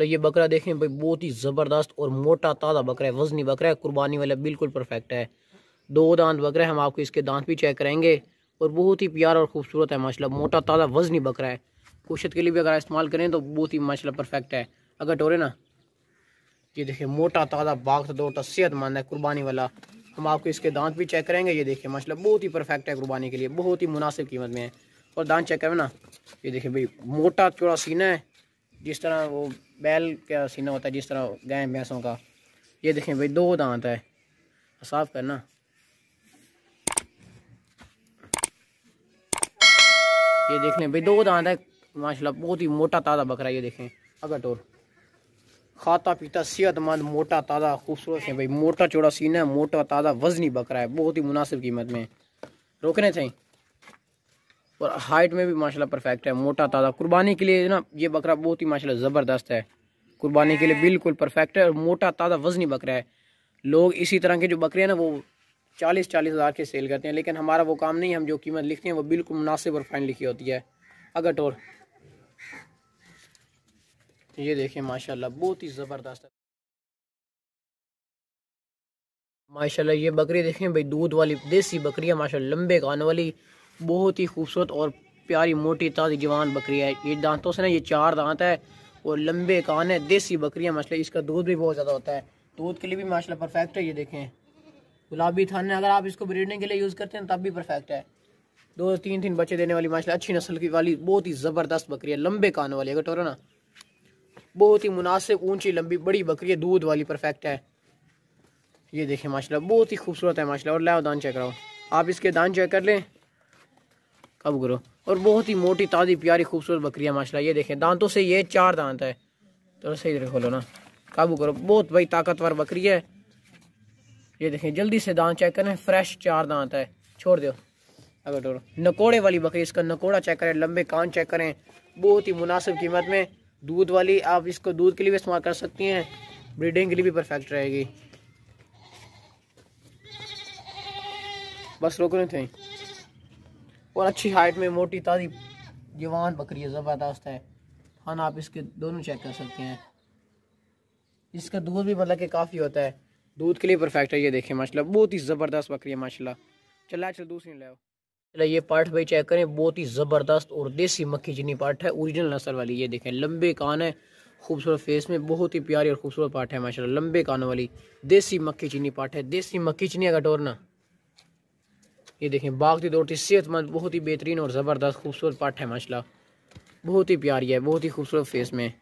लो ये बकरा देखें भाई बहुत ही ज़बरदस्त और मोटा ताज़ा बकरा है वजनी बकरा है कुर्बानी वाला बिल्कुल परफेक्ट है दो दांत बकरा है हम आपको इसके दांत भी चेक करेंगे और बहुत ही प्यार और खूबसूरत है माशाल्लाह मोटा ताज़ा वजनी बकरा है कुशत के लिए भी अगर इस्तेमाल करें तो बहुत ही माशाल्लाह परफेक्ट है अगर टोरे ना ये देखिए मोटा ताज़ा बाग दौड़ता सेहतमंद है कुर्बानी वाला हम आपको इसके दांत भी चेक करेंगे ये देखिए माशाल्लाह बहुत ही परफेक्ट है कुर्बानी के लिए बहुत ही मुनासिब कीमत में है और दांत चेक करें ना ये देखिए भाई मोटा चौड़ा सीना है जिस तरह वो बैल का सीना होता है जिस तरह गाय भैंसों का ये देखें भाई दो दांत है साफ करना ये देख लें भाई दो दांत है माशाल्लाह बहुत ही मोटा ताज़ा बकरा ये देखें अगर टोर तो। खाता पीता सेहतमंद मोटा ताज़ा खूबसूरत है भाई मोटा चौड़ा सीना है मोटा ताज़ा वजनी बकरा है बहुत ही मुनासिब कीमत में रोकने चाहिए और हाइट में भी माशाल्लाह परफेक्ट है मोटा ताज़ा कुर्बानी के लिए ना ये बकरा बहुत ही माशाल्लाह ज़बरदस्त है कुर्बानी के लिए बिल्कुल परफेक्ट है और मोटा ताज़ा वजनी बकरा है लोग इसी तरह के जो बकरे हैं ना वो चालीस चालीस हज़ार के सेल करते हैं लेकिन हमारा वो काम नहीं हम जो कीमत लिखते हैं वो बिल्कुल मुनासिब और फाइन लिखी होती है अगर टोर तो ये देखें माशाल्लाह बहुत ही ज़बरदस्त है माशाल्लाह ये बकरी देखें भाई दूध वाली देसी बकरी है माशाल्लाह लंबे कान वाली बहुत ही खूबसूरत और प्यारी मोटी ताज़ी जवान बकरी है ये दांतों से ना ये चार दांत है और लंबे कान है देसी बकरी है माशा इसका दूध भी बहुत ज़्यादा होता है दूध के लिए भी माशा परफेक्ट है ये देखें गुलाबी थान अगर आप इसको ब्रीडने के लिए यूज़ करते हैं तब भी परफेक्ट है दो तीन तीन बच्चे देने वाली माशा अच्छी नस्ल की वाली बहुत ही ज़बरदस्त बकरी है लंबे कान वाली अगर टोरो ना बहुत ही मुनासिब ऊंची लंबी बड़ी बकरी है दूध वाली परफेक्ट है ये देखें माशाल्लाह बहुत ही खूबसूरत है माशाल्लाह और लाओ दान चेक कराओ आप इसके दान चेक कर लें कब करो और बहुत ही मोटी ताज़ी प्यारी खूबसूरत बकरियाँ माशा ये देखें दांतों से ये चार दांत है थोड़ा तो सही तरह खोलो ना काबू करो बहुत भाई ताकतवर बकरी है ये देखें जल्दी से दांत चेक करें फ्रेश चार दांत है छोड़ दो अगर डोरो नकोड़े वाली बकरी इसका नकोड़ा चेक करें लंबे कान चेक करें बहुत ही मुनासिब कीमत में दूध वाली आप इसको दूध के लिए भी इस्तेमाल कर सकती हैं ब्रीडिंग के लिए भी परफेक्ट रहेगी बस रोक रहे थे और अच्छी हाइट में मोटी ताज़ी जवान बकरी है ज़बरदस्त है खाना आप इसके दोनों चेक कर सकते हैं इसका दूध भी मतलब कि काफ़ी होता है दूध के लिए परफेक्ट है ये देखें माशा बहुत ही ज़बरदस्त बकरी है माशा चला चलो दूसरी लाओ चला ये पार्ट भाई चेक करें बहुत ही ज़बरदस्त और देसी मक्खी जिनी पार्ट है ओरिजिनल नसल वाली ये देखें लंबे कान है खूबसूरत फेस में बहुत ही प्यारी और खूबसूरत पार्ट है माशाल्लाह लंबे कानों वाली देसी मक्खी चीनी पार्ट है देसी मक्खी चीनी का टोरना ये देखें बागती दौड़ती सेहतमंद बहुत ही बेहतरीन और ज़बरदस्त खूबसूरत पट है माशा बहुत ही प्यारी है बहुत ही खूबसूरत फेस में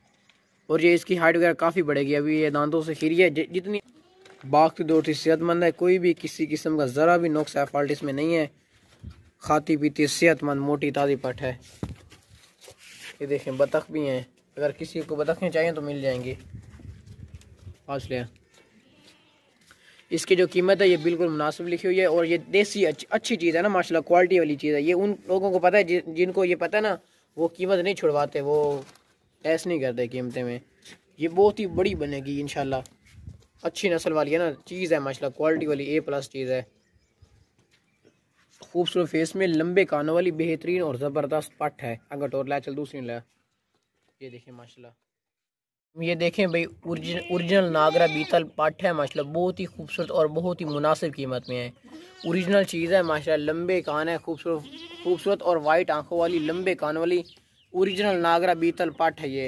और ये इसकी हाइट वगैरह काफ़ी बढ़ेगी अभी ये दांतों से खीरी है जितनी बागती दौड़ती सेहतमंद है कोई भी किसी किस्म का ज़रा भी नुक्स है फॉल्ट इसमें नहीं है खाती पीती सेहतमंद मोटी ताज़ी पट है ये देखें बतख भी हैं अगर किसी को बतखें चाहिए तो मिल जाएंगी पाँच ले इसकी जो कीमत है ये बिल्कुल मुनासिब लिखी हुई है और ये देसी अच्छी अच्छी चीज़ है ना माशा क्वालिटी वाली चीज़ है ये उन लोगों को पता है जि, जिनको ये पता है ना वो कीमत नहीं छुड़वाते वो ऐस नहीं करते कीमतें में ये बहुत ही बड़ी बनेगी इन अच्छी नस्ल वाली है ना चीज़ है माशा क्वालिटी वाली ए प्लस चीज़ है खूबसूरत फेस में लंबे कानों वाली बेहतरीन और ज़बरदस्त पट है अगर टोर तो ला चल दूसरी ला ये देखिए माशाल्लाह ये देखें भाई ओरिजिनल नागरा बीतल पट है माशाल्लाह बहुत ही खूबसूरत और बहुत ही मुनासिब कीमत में है ओरिजिनल चीज़ है माशाल्लाह लंबे कान है खूबसूरत खूबसूरत और वाइट आंखों वाली लंबे कान वाली ओरिजिनल नागरा बीतल पट है ये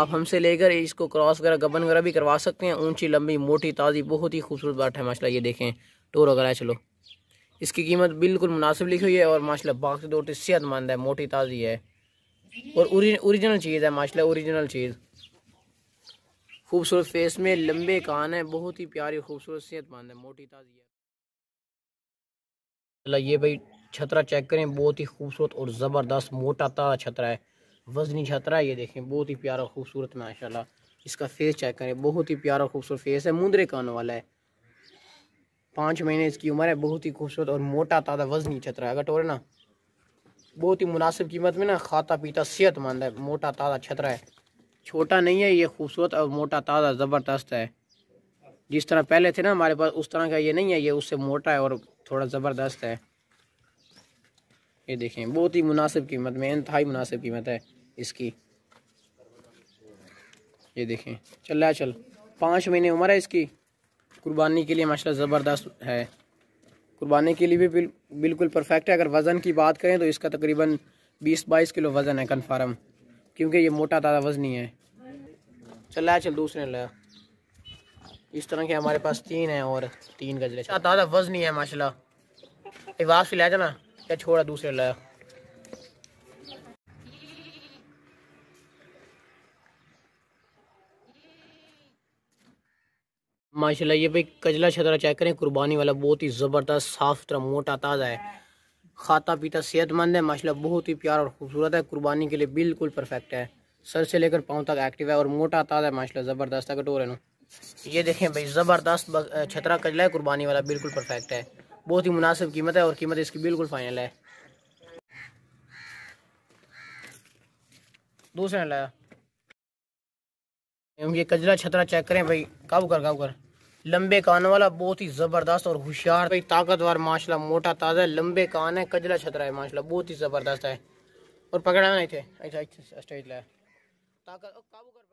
आप हमसे लेकर इसको क्रॉस वगैरह गबन वगैरह भी करवा सकते हैं ऊंची लंबी मोटी ताज़ी बहुत ही खूबसूरत पाठ है माशा ये देखें टोर वगैरह चलो इसकी कीमत बिल्कुल मुनासिब लिखी हुई है और माशाला बाग से दौड़ती सेहतमंद है मोटी ताज़ी है और ओरिजिनल चीज़ है माशाला ओरिजिनल चीज़ खूबसूरत फेस में लंबे कान है बहुत ही प्यारी खूबसूरत सेहतमंद है मोटी ताजी है ये भाई छतरा चेक करें बहुत ही खूबसूरत और ज़बरदस्त मोटा ताज़ा छतरा है वजनी छतरा है ये देखें बहुत ही प्यारा खूबसूरत माशा इसका फेस चेक करें बहुत ही प्यारा खूबसूरत फेस है मुंदरे कान वाला है पाँच महीने इसकी उम्र है बहुत ही खूबसूरत और मोटा ताज़ा वजनी छतरा है अगर टोरे ना बहुत ही मुनासिब कीमत में ना खाता पीता सेहतमंद है मोटा ताज़ा छतरा है छोटा नहीं है ये खूबसूरत और मोटा ताज़ा ज़बरदस्त है जिस तरह पहले थे ना हमारे पास उस तरह का ये नहीं है ये उससे मोटा है और थोड़ा ज़बरदस्त है ये देखें बहुत ही मुनासिब कीमत में इंतहाई मुनासिब कीमत है इसकी ये देखें चल रहा चल पाँच महीने उम्र है इसकी कुर्बानी के लिए माशा ज़बरदस्त है कुर्बानी के लिए भी बिल, बिल्कुल परफेक्ट है अगर वज़न की बात करें तो इसका तकरीबन बीस बाईस किलो वज़न है कन्फर्म क्योंकि ये मोटा ताज़ा वज़नी है चल चल दूसरे लाया इस तरह के हमारे पास तीन है और तीन गजरे ताज़ा वजन है माशाल्लाह एक ले जाना क्या छोड़ा दूसरे लाया माशाल्लाह ये भाई कजला छतरा चेक करें कुर्बानी वाला बहुत ही ज़बरदस्त साफ सुथरा मोटा ताज़ा है खाता पीता सेहतमंद है माशाल्लाह बहुत ही प्यार और खूबसूरत है कुर्बानी के लिए बिल्कुल परफेक्ट है सर से लेकर पाँव तक एक्टिव है और मोटा ताज़ा है माशा ज़बरदस्त है कटोरे ये देखें भाई ज़बरदस्त छतरा कजला है कुर्बानी वाला बिल्कुल परफेक्ट है बहुत ही मुनासिब कीमत है और कीमत इसकी बिल्कुल फाइनल है दूसरा लाया ये कजरा छतरा चेक करें भाई कब कर कब कर लंबे कान वाला बहुत ही ज़बरदस्त और होशियार भाई ताकतवर माशाला मोटा ताज़ा लंबे कान है कजला छतरा है माशाला बहुत ही ज़बरदस्त है और पकड़ा नहीं थे अच्छा अच्छा स्टेज लाया ताकत काबू कर